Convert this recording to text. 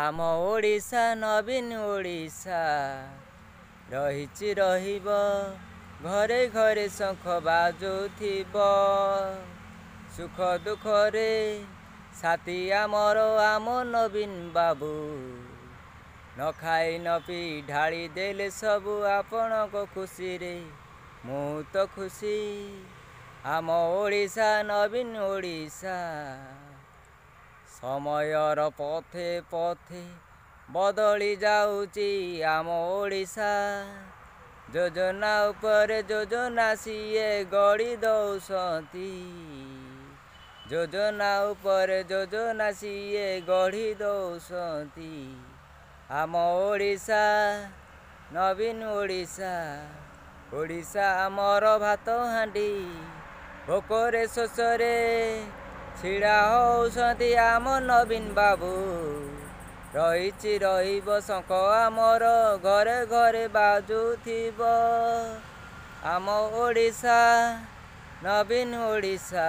ଆମ ଓଡ଼ିଶା ନବୀନ ଓଡ଼ିଶା ରହିଛି ରହିବ ଘରେ ଘରେ ଶଙ୍ଖ ବାଜୁଥିବ ସୁଖ ଦୁଃଖରେ ସାଥି ଆମର ଆମ ନବୀନ ବାବୁ ନ ଖାଇ ନ ପିଇ ଢାଳି ଦେଲେ ସବୁ ଆପଣଙ୍କ ଖୁସିରେ ମୁଁ ତ ଖୁସି ଆମ ଓଡ଼ିଶା ନବୀନ ଓଡ଼ିଶା ସମୟର ପଥେ ପଥେ ବଦଳି ଯାଉଛି ଆମ ଓଡ଼ିଶା ଯୋଜନା ଉପରେ ଯୋଜନା ସିଏ ଗଢ଼ି ଦେଉଛନ୍ତି ଯୋଜନା ଉପରେ ଯୋଜନା ସିଏ ଗଢ଼ି ଦେଉଛନ୍ତି ଆମ ଓଡ଼ିଶା ନବୀନ ଓଡ଼ିଶା ଓଡ଼ିଶା ଆମର ଭାତ ହାଣ୍ଡି ଭୋକରେ ଶୋଷରେ ଛିଡ଼ା ହେଉଛନ୍ତି ଆମ ନବୀନ ବାବୁ ରହିଛି ରହିବ ଶଙ୍ଖ ଆମର ଘରେ ଘରେ ବାଜୁଥିବ ଆମ ଓଡ଼ିଶା ନବୀନ ଓଡ଼ିଶା